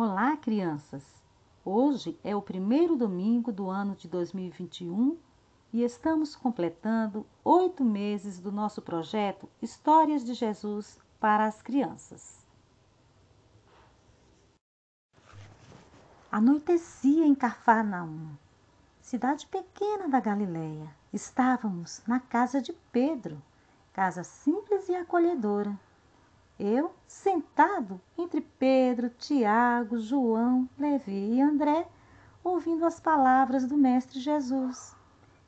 Olá, crianças! Hoje é o primeiro domingo do ano de 2021 e estamos completando oito meses do nosso projeto Histórias de Jesus para as Crianças. Anoitecia em Cafarnaum, cidade pequena da Galileia. Estávamos na casa de Pedro, casa simples e acolhedora eu, sentado entre Pedro, Tiago, João, Levi e André, ouvindo as palavras do Mestre Jesus.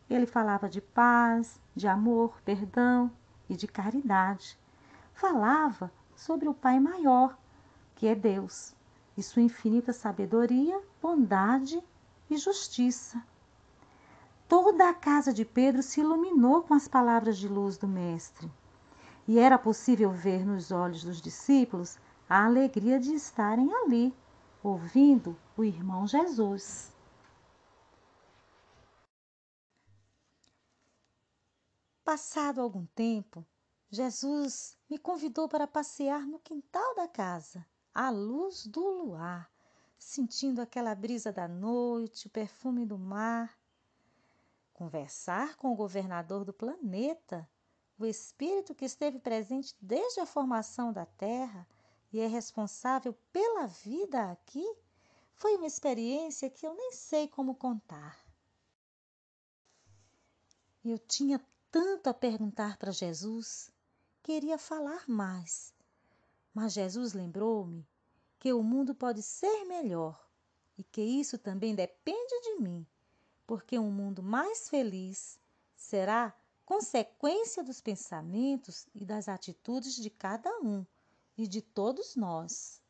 Ele falava de paz, de amor, perdão e de caridade. Falava sobre o Pai Maior, que é Deus, e sua infinita sabedoria, bondade e justiça. Toda a casa de Pedro se iluminou com as palavras de luz do Mestre e era possível ver nos olhos dos discípulos a alegria de estarem ali, ouvindo o irmão Jesus. Passado algum tempo, Jesus me convidou para passear no quintal da casa, à luz do luar, sentindo aquela brisa da noite, o perfume do mar. Conversar com o governador do planeta o espírito que esteve presente desde a formação da Terra e é responsável pela vida aqui, foi uma experiência que eu nem sei como contar. Eu tinha tanto a perguntar para Jesus, queria falar mais. Mas Jesus lembrou-me que o mundo pode ser melhor e que isso também depende de mim, porque um mundo mais feliz será consequência dos pensamentos e das atitudes de cada um e de todos nós.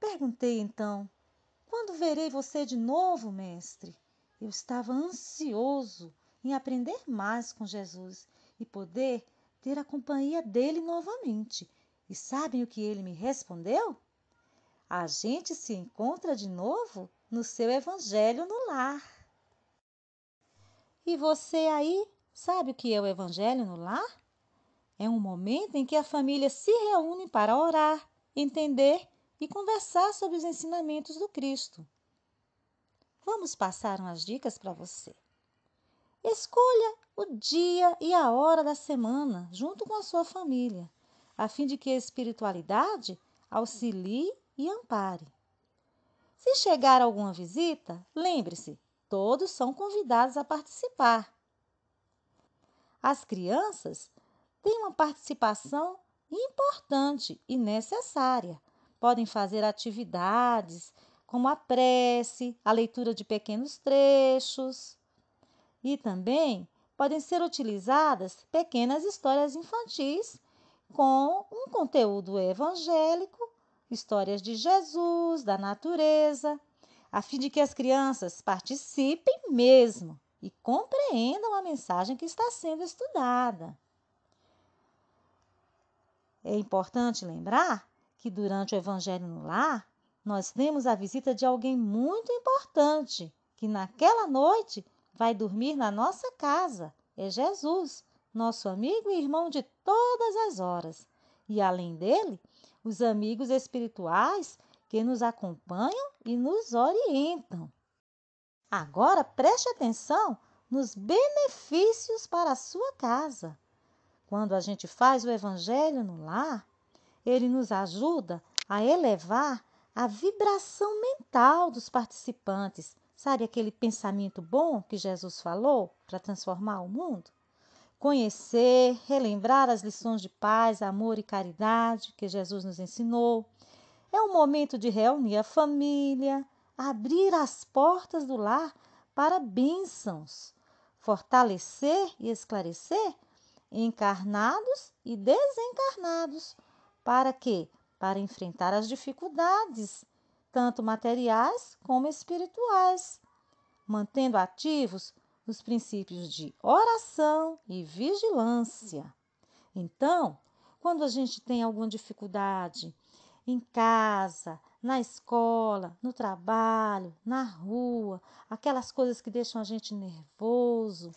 Perguntei então: Quando verei você de novo, mestre? Eu estava ansioso em aprender mais com Jesus e poder ter a companhia dele novamente. E sabem o que ele me respondeu? A gente se encontra de novo no seu Evangelho no Lar. E você aí, sabe o que é o Evangelho no lar? É um momento em que a família se reúne para orar, entender e conversar sobre os ensinamentos do Cristo. Vamos passar umas dicas para você. Escolha o dia e a hora da semana junto com a sua família, a fim de que a espiritualidade auxilie e ampare. Se chegar alguma visita, lembre-se Todos são convidados a participar. As crianças têm uma participação importante e necessária. Podem fazer atividades como a prece, a leitura de pequenos trechos e também podem ser utilizadas pequenas histórias infantis com um conteúdo evangélico, histórias de Jesus, da natureza, a fim de que as crianças participem mesmo e compreendam a mensagem que está sendo estudada. É importante lembrar que durante o Evangelho no Lar, nós temos a visita de alguém muito importante que naquela noite vai dormir na nossa casa. É Jesus, nosso amigo e irmão de todas as horas. E além dele, os amigos espirituais que nos acompanham e nos orientam. Agora preste atenção nos benefícios para a sua casa. Quando a gente faz o Evangelho no lar, ele nos ajuda a elevar a vibração mental dos participantes. Sabe aquele pensamento bom que Jesus falou para transformar o mundo? Conhecer, relembrar as lições de paz, amor e caridade que Jesus nos ensinou, é o momento de reunir a família, abrir as portas do lar para bênçãos, fortalecer e esclarecer encarnados e desencarnados. Para quê? Para enfrentar as dificuldades, tanto materiais como espirituais, mantendo ativos os princípios de oração e vigilância. Então, quando a gente tem alguma dificuldade, em casa, na escola, no trabalho, na rua, aquelas coisas que deixam a gente nervoso.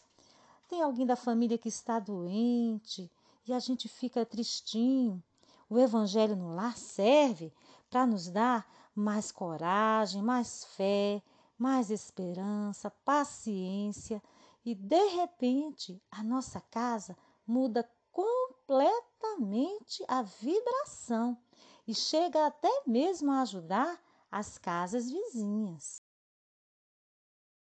Tem alguém da família que está doente e a gente fica tristinho. O Evangelho no lar serve para nos dar mais coragem, mais fé, mais esperança, paciência e de repente a nossa casa muda completamente a vibração e chega até mesmo a ajudar as casas vizinhas.